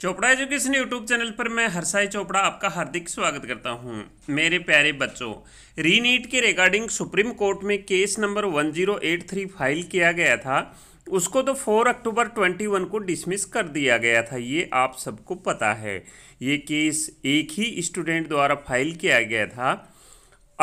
Chopra education YouTube channel पर मैं हरसाई चोपड़ा आपका हार्दिक स्वागत करता हूं मेरे प्यारे बच्चों रीनीट के रिगार्डिंग सुप्रीम कोर्ट में केस नंबर 1083 फाइल किया गया था उसको तो 4 अक्टूबर 21 को डिसमिस कर दिया गया था ये आप सबको पता है ये केस एक ही स्टूडेंट द्वारा फाइल किया गया था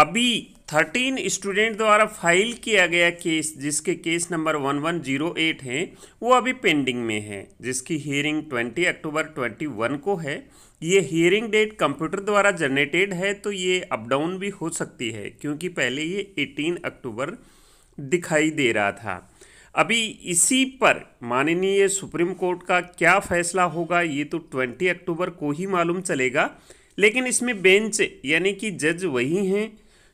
अभी थर्टीन स्टूडेंट द्वारा फाइल किया गया केस जिसके case number one one zero eight हैं वो अभी पेंडिंग में है जिसकी hearing twenty October twenty one को है ये हियरिंग डेट कंप्यूटर द्वारा जनरेटेड है तो ये अप डाउन भी हो सकती है क्योंकि पहले ये एटीन अक्टूबर दिखाई दे रहा था अभी इसी पर माननीय सुप्रीम कोर्ट का क्या फैसला होगा ये तो ट्वेंटी अक्टूबर को ही मालूम चलेगा लेकिन इसमें बेंच यानी कि जज वही हैं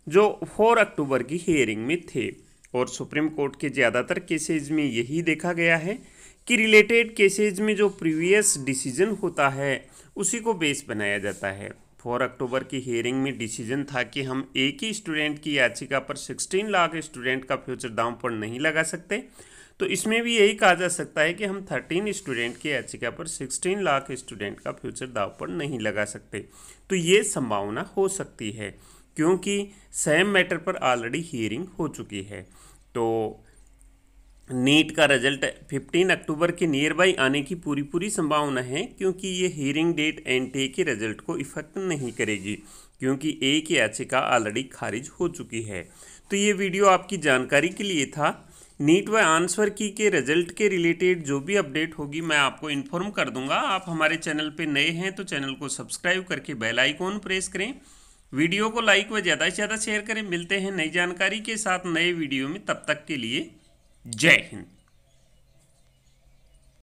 जो 4 अक्टूबर की हेयरिंग में थे और सुप्रीम कोर्ट के ज़्यादातर केसेज में यही देखा गया है कि रिलेटेड केसेज में जो प्रीवियस डिसीजन होता है उसी को बेस बनाया जाता है फोर अक्टूबर की हेयरिंग में डिसीजन था कि हम एक ही स्टूडेंट की याचिका पर 16 लाख स्टूडेंट का फ्यूचर दाम पर नहीं लगा सकते तो इसमें भी यही कहा जा सकता है कि हम 13 स्टूडेंट की याचिका पर 16 लाख स्टूडेंट का फ्यूचर दाव पर नहीं लगा सकते तो ये संभावना हो सकती है क्योंकि सेम मैटर पर ऑलरेडी हियरिंग हो चुकी है तो नीट का रिजल्ट 15 अक्टूबर के नियर बाई आने की पूरी पूरी संभावना है क्योंकि ये हियरिंग डेट एन ए के रिजल्ट को इफ़ेक्ट नहीं करेगी क्योंकि एक याचिका ऑलरेडी खारिज हो चुकी है तो ये वीडियो आपकी जानकारी के लिए था नीट व आंसर की के रिजल्ट के रिलेटेड जो भी अपडेट होगी मैं आपको इन्फॉर्म कर दूंगा आप हमारे चैनल पे नए हैं तो चैनल को सब्सक्राइब करके बेल आइकॉन प्रेस करें वीडियो को लाइक व ज़्यादा से ज़्यादा शेयर करें मिलते हैं नई जानकारी के साथ नए वीडियो में तब तक के लिए जय हिंद